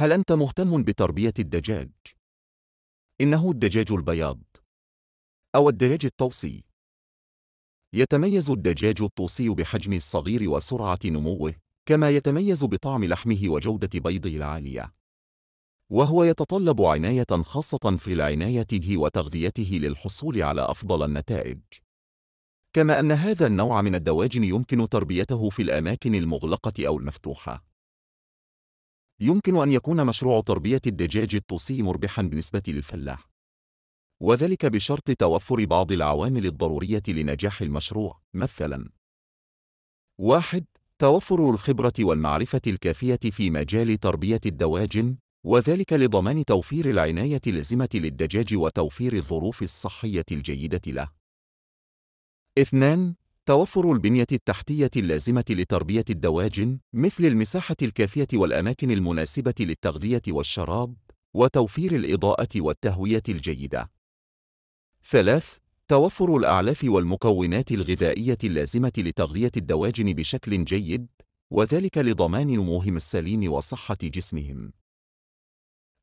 هل أنت مهتم بتربية الدجاج؟ إنه الدجاج البياض أو الدجاج الطوسي يتميز الدجاج الطوسي بحجمه الصغير وسرعة نموه كما يتميز بطعم لحمه وجودة بيضه العالية وهو يتطلب عناية خاصة في العناية به وتغذيته للحصول على أفضل النتائج كما أن هذا النوع من الدواجن يمكن تربيته في الأماكن المغلقة أو المفتوحة يمكن أن يكون مشروع تربية الدجاج الطوسي مربحًا بالنسبة للفلاح، وذلك بشرط توفر بعض العوامل الضرورية لنجاح المشروع، مثلًا: واحد: توفر الخبرة والمعرفة الكافية في مجال تربية الدواجن، وذلك لضمان توفير العناية اللازمة للدجاج وتوفير الظروف الصحية الجيدة له. اثنان: توفر البنية التحتية اللازمة لتربية الدواجن مثل المساحة الكافية والأماكن المناسبة للتغذية والشراب، وتوفير الإضاءة والتهوية الجيدة. 3. توفر الأعلاف والمكونات الغذائية اللازمة لتغذية الدواجن بشكل جيد، وذلك لضمان نموهم السليم وصحة جسمهم.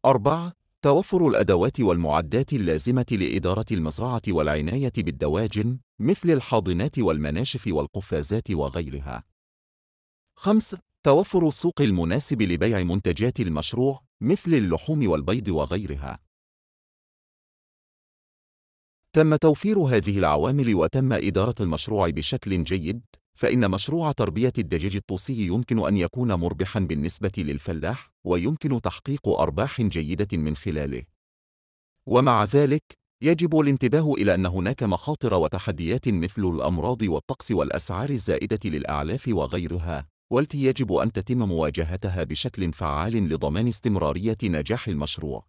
4. توفر الأدوات والمعدات اللازمة لإدارة المزرعة والعناية بالدواجن مثل الحاضنات والمناشف والقفازات وغيرها. 5. توفر السوق المناسب لبيع منتجات المشروع مثل اللحوم والبيض وغيرها. تم توفير هذه العوامل وتم إدارة المشروع بشكل جيد فإن مشروع تربية الدجاج الطوسي يمكن أن يكون مربحاً بالنسبة للفلاح ويمكن تحقيق أرباح جيدة من خلاله. ومع ذلك، يجب الانتباه إلى أن هناك مخاطر وتحديات مثل الأمراض والطقس والأسعار الزائدة للأعلاف وغيرها، والتي يجب أن تتم مواجهتها بشكل فعال لضمان استمرارية نجاح المشروع.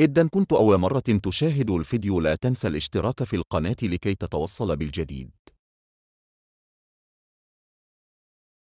إذا كنت أول مرة تشاهد الفيديو لا تنسى الاشتراك في القناة لكي تتوصل بالجديد.